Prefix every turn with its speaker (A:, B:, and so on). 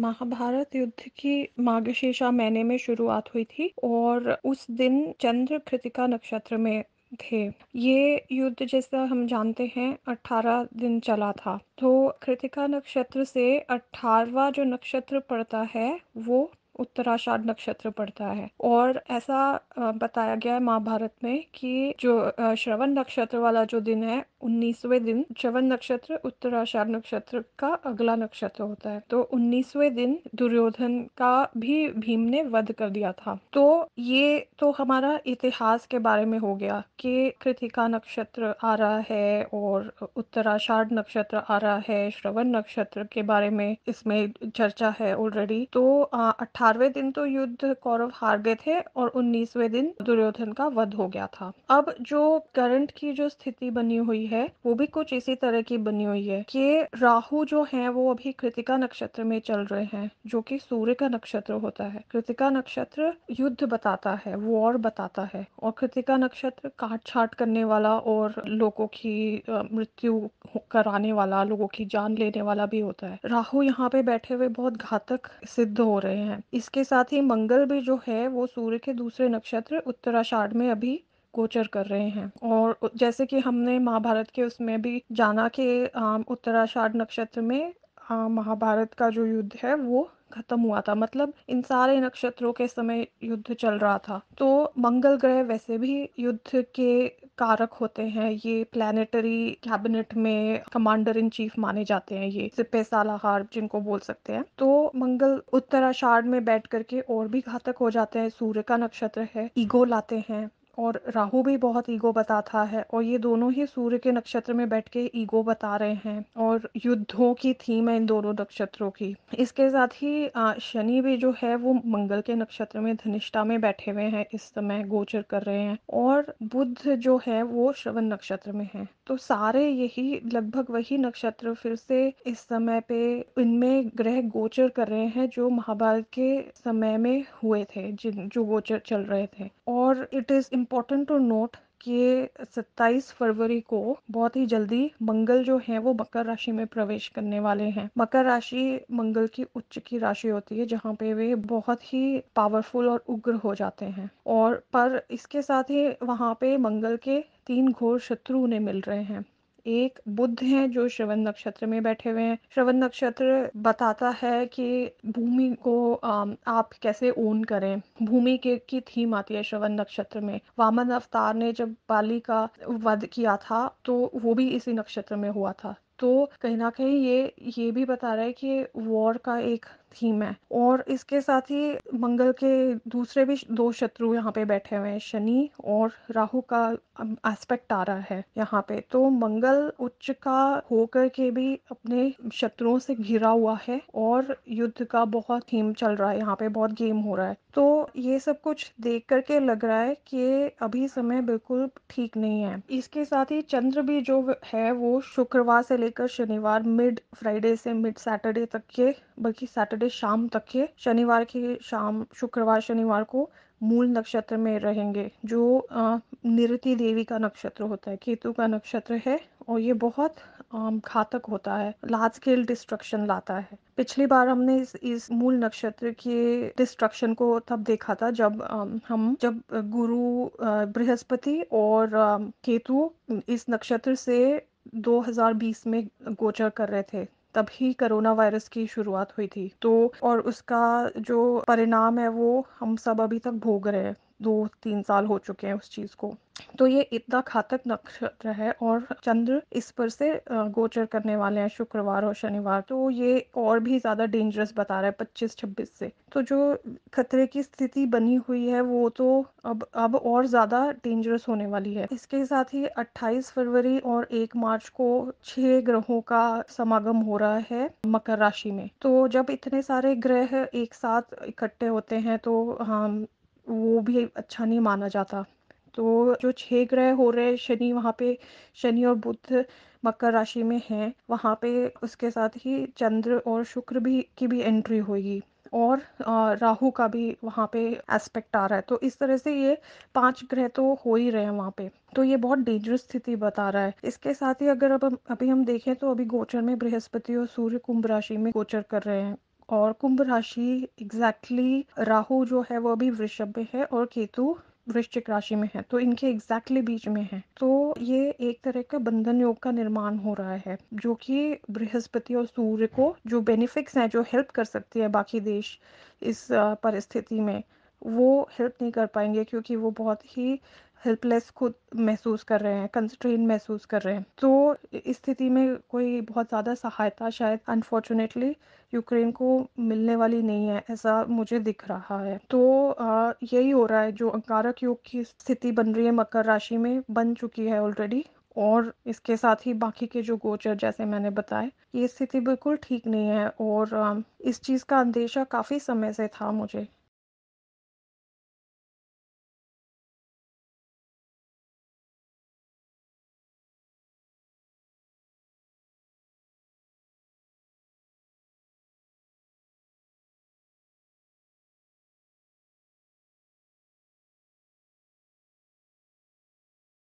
A: महाभारत युद्ध की मार्गशीर्षा महीने में शुरुआत हुई थी और उस दिन चंद्र कृतिका नक्षत्र में थे ये युद्ध जैसा हम जानते हैं अठारह दिन चला था तो कृतिका नक्षत्र से अठारवा जो नक्षत्र पड़ता है वो उत्तराषाढ़ नक्षत्र पड़ता है और ऐसा बताया गया है महाभारत में कि जो श्रवण नक्षत्र वाला जो दिन है उन्नीसवें दिन श्रवण नक्षत्र उत्तराषाढ़ नक्षत्र का अगला नक्षत्र होता है तो उन्नीसवें दिन दुर्योधन का भी भीम ने वध कर दिया था तो ये तो हमारा इतिहास के बारे में हो गया कि कृतिका नक्षत्र आ रहा है और उत्तराषाढ़ नक्षत्र आ रहा है श्रवण नक्षत्र के बारे में इसमें चर्चा है ऑलरेडी तो अट्ठारह अठारहवें दिन तो युद्ध कौरव हार गए थे और उन्नीसवें दिन दुर्योधन का वध हो गया था अब जो करंट की जो स्थिति बनी हुई है वो भी कुछ इसी तरह की बनी हुई है कि राहु जो है वो अभी कृतिका नक्षत्र में चल रहे हैं जो कि सूर्य का नक्षत्र होता है कृतिका नक्षत्र युद्ध बताता है वॉर बताता है और कृतिका नक्षत्र काट छाट करने वाला और लोगों की मृत्यु कराने वाला लोगों की जान लेने वाला भी होता है राहु यहाँ पे बैठे हुए बहुत घातक सिद्ध हो रहे हैं इसके साथ ही मंगल भी जो है वो सूर्य के दूसरे नक्षत्र उत्तराषाढ़ में अभी गोचर कर रहे हैं और जैसे कि हमने महाभारत के उसमें भी जाना कि उत्तराषाढ़ नक्षत्र में महाभारत का जो युद्ध है वो खत्म हुआ था मतलब इन सारे नक्षत्रों के समय युद्ध चल रहा था तो मंगल ग्रह वैसे भी युद्ध के कारक होते हैं ये प्लानिटरी कैबिनेट में कमांडर इन चीफ माने जाते हैं ये सिपे सालाहार जिनको बोल सकते हैं तो मंगल उत्तराषाढ़ में बैठ करके और भी घातक हो जाते हैं सूर्य का नक्षत्र है ईगो लाते हैं और राहु भी बहुत ईगो बताता है और ये दोनों ही सूर्य के नक्षत्र में बैठ के ईगो बता रहे हैं और युद्धों की थीम है इन दोनों नक्षत्रों की इसके साथ ही शनि भी जो है वो मंगल के नक्षत्र में धनिष्ठा में बैठे हुए हैं इस समय गोचर कर रहे हैं और बुद्ध जो है वो श्रवण नक्षत्र में है तो सारे यही लगभग वही नक्षत्र फिर से इस समय पे इनमें ग्रह गोचर कर रहे हैं जो महाभारत के समय में हुए थे जिन जो गोचर चल रहे थे और it is important to note कि 27 फरवरी को बहुत ही जल्दी मंगल जो है वो मकर राशि में प्रवेश करने वाले हैं मकर राशि मंगल की उच्च की राशि होती है जहाँ पे वे बहुत ही पावरफुल और उग्र हो जाते हैं और पर इसके साथ ही वहाँ पे मंगल के तीन घोर शत्रु उन्हें मिल रहे हैं एक बुद्ध हैं जो श्रवण नक्षत्र में बैठे हुए हैं श्रवण नक्षत्र बताता है कि भूमि को आप कैसे ओन करें भूमि के की थीम आती है श्रवण नक्षत्र में वामन अवतार ने जब बाली का वध किया था तो वो भी इसी नक्षत्र में हुआ था तो कहीं ना कहीं ये ये भी बता रहा है कि वॉर का एक थीम है और इसके साथ ही मंगल के दूसरे भी दो शत्रु यहाँ पे बैठे हुए हैं शनि और राहु का एस्पेक्ट आ रहा है यहाँ पे तो मंगल उच्च का होकर के भी अपने शत्रुओं से घिरा हुआ है और युद्ध का बहुत थीम चल रहा है यहाँ पे बहुत गेम हो रहा है तो ये सब कुछ देख करके लग रहा है कि अभी समय बिल्कुल ठीक नहीं है इसके साथ ही चंद्र भी जो है वो शुक्रवार से लेकर शनिवार मिड फ्राइडे से मिड सैटरडे तक के बल्कि सैटरडे शाम तक के शनिवार के शाम शुक्रवार शनिवार को मूल नक्षत्र में रहेंगे जो निरति देवी का नक्षत्र होता है केतु का नक्षत्र है और ये बहुत घातक होता है लार्ज स्केल डिस्ट्रक्शन लाता है पिछली बार हमने इस, इस मूल नक्षत्र के डिस्ट्रक्शन को तब देखा था जब हम जब गुरु बृहस्पति और केतु इस नक्षत्र से 2020 में गोचर कर रहे थे ही कोरोना वायरस की शुरुआत हुई थी तो और उसका जो परिणाम है वो हम सब अभी तक भोग रहे हैं दो तीन साल हो चुके हैं उस चीज़ को तो ये इतना घातक नक्षत्र है और चंद्र इस पर से गोचर करने वाले हैं शुक्रवार और शनिवार तो ये और भी ज़्यादा डेंजरस बता रहा है पच्चीस छब्बीस से तो जो खतरे की स्थिति बनी हुई है वो तो अब अब और ज़्यादा डेंजरस होने वाली है इसके साथ ही 28 फरवरी और 1 मार्च को छह ग्रहों का समागम हो रहा है मकर राशि में तो जब इतने सारे ग्रह एक साथ इकट्ठे होते हैं तो हम वो भी अच्छा नहीं माना जाता तो जो छह ग्रह हो रहे शनि वहाँ पे शनि और बुध मकर राशि में हैं वहाँ पे उसके साथ ही चंद्र और शुक्र भी की भी एंट्री होगी और राहु का भी वहाँ पे एस्पेक्ट आ रहा है तो इस तरह से ये पांच ग्रह तो हो ही रहे हैं वहाँ पे तो ये बहुत डेंजरस स्थिति बता रहा है इसके साथ ही अगर अब अभी हम देखें तो अभी गोचर में बृहस्पति और सूर्य कुंभ राशि में गोचर कर रहे हैं और कुंभ राशि एग्जैक्टली exactly राहु जो है वो अभी वृषभ में है और केतु वृश्चिक राशि में है तो इनके एग्जैक्टली बीच में है तो ये एक तरह का बंधन योग का निर्माण हो रहा है जो कि बृहस्पति और सूर्य को जो बेनिफिट्स हैं जो हेल्प कर सकती है बाकी देश इस परिस्थिति में वो हेल्प नहीं कर पाएंगे क्योंकि वो बहुत ही हेल्पलेस खुद महसूस कर रहे हैं कंस्ट्रेन महसूस कर रहे हैं तो इस स्थिति में कोई बहुत ज़्यादा सहायता शायद अनफॉर्चुनेटली यूक्रेन को मिलने वाली नहीं है ऐसा मुझे दिख रहा है तो यही हो रहा है जो अंकारक योग की स्थिति बन रही है मकर राशि में बन चुकी है ऑलरेडी और इसके साथ ही बाकी के जो गोचर जैसे मैंने बताए ये स्थिति बिल्कुल ठीक नहीं है और इस चीज़ का अंदेशा काफ़ी समय से था मुझे